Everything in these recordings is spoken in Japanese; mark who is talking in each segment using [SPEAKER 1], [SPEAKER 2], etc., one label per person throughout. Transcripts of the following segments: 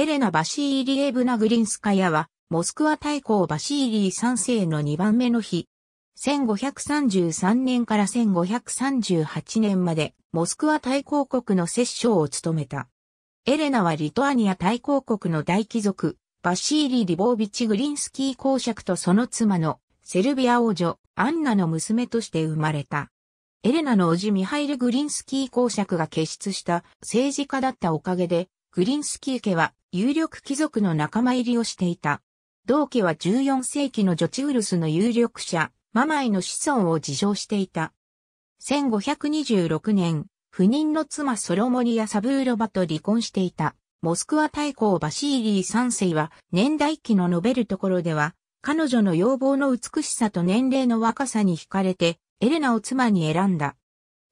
[SPEAKER 1] エレナ・バシーリエブナ・グリンスカヤは、モスクワ大公バシーリー3世の2番目の日、1533年から1538年まで、モスクワ大公国の摂政を務めた。エレナはリトアニア大公国の大貴族、バシーリ・リボービチ・グリンスキー公爵とその妻のセルビア王女、アンナの娘として生まれた。エレナのおじミハイル・グリンスキー公爵が結出した政治家だったおかげで、グリンスキー家は有力貴族の仲間入りをしていた。同家は14世紀のジョチウルスの有力者、ママイの子孫を自称していた。1526年、不妊の妻ソロモリア・サブーロバと離婚していた。モスクワ大公バシーリー3世は年代記の述べるところでは、彼女の要望の美しさと年齢の若さに惹かれて、エレナを妻に選んだ。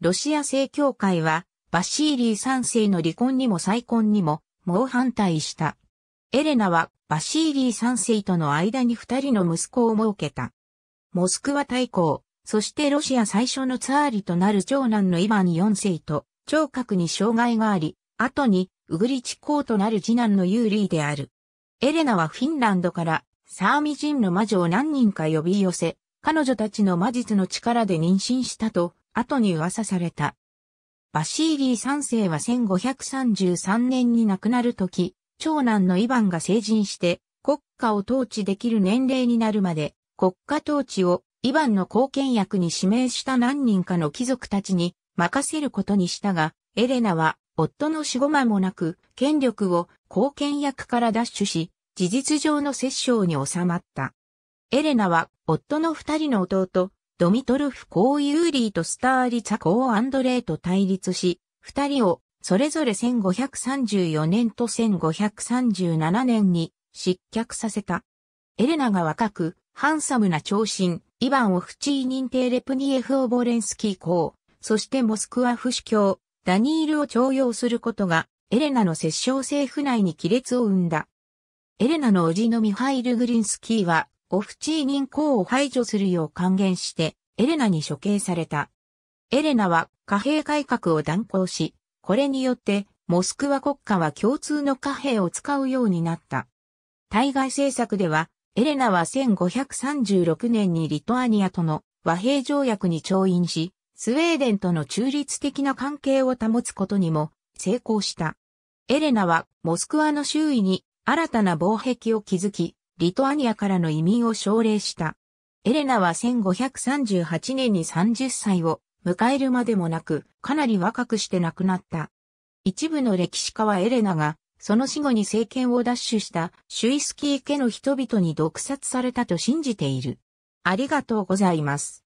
[SPEAKER 1] ロシア正教会は、バシーリー3世の離婚にも再婚にも、猛反対した。エレナはバシーリー3世との間に二人の息子を設けた。モスクワ大公、そしてロシア最初のツァーリとなる長男のイヴァン4世と、聴覚に障害があり、後に、ウグリチ公となる次男のユーリーである。エレナはフィンランドから、サーミ人の魔女を何人か呼び寄せ、彼女たちの魔術の力で妊娠したと、後に噂された。バシーリー三世は1533年に亡くなるとき、長男のイヴァンが成人して国家を統治できる年齢になるまで国家統治をイヴァンの貢献役に指名した何人かの貴族たちに任せることにしたが、エレナは夫の死後間もなく権力を貢献役から奪取し、事実上の摂政に収まった。エレナは夫の二人の弟、ドミトルフ・コー・ユーリーとスターリツァ・コー・アンドレイと対立し、二人をそれぞれ1534年と1537年に失脚させた。エレナが若く、ハンサムな長身、イヴァンオフチー認定レプニエフ・オボレンスキー公、そしてモスクワ不死教、ダニールを徴用することが、エレナの摂政政府内に亀裂を生んだ。エレナのおじのミハイル・グリンスキーは、オフチーニン公を排除するよう還元して、エレナに処刑された。エレナは貨幣改革を断行し、これによってモスクワ国家は共通の貨幣を使うようになった。対外政策では、エレナは1536年にリトアニアとの和平条約に調印し、スウェーデンとの中立的な関係を保つことにも成功した。エレナはモスクワの周囲に新たな防壁を築き、リトアニアからの移民を奨励した。エレナは1538年に30歳を迎えるまでもなく、かなり若くして亡くなった。一部の歴史家はエレナが、その死後に政権を奪取したシュイスキー家の人々に毒殺されたと信じている。ありがとうございます。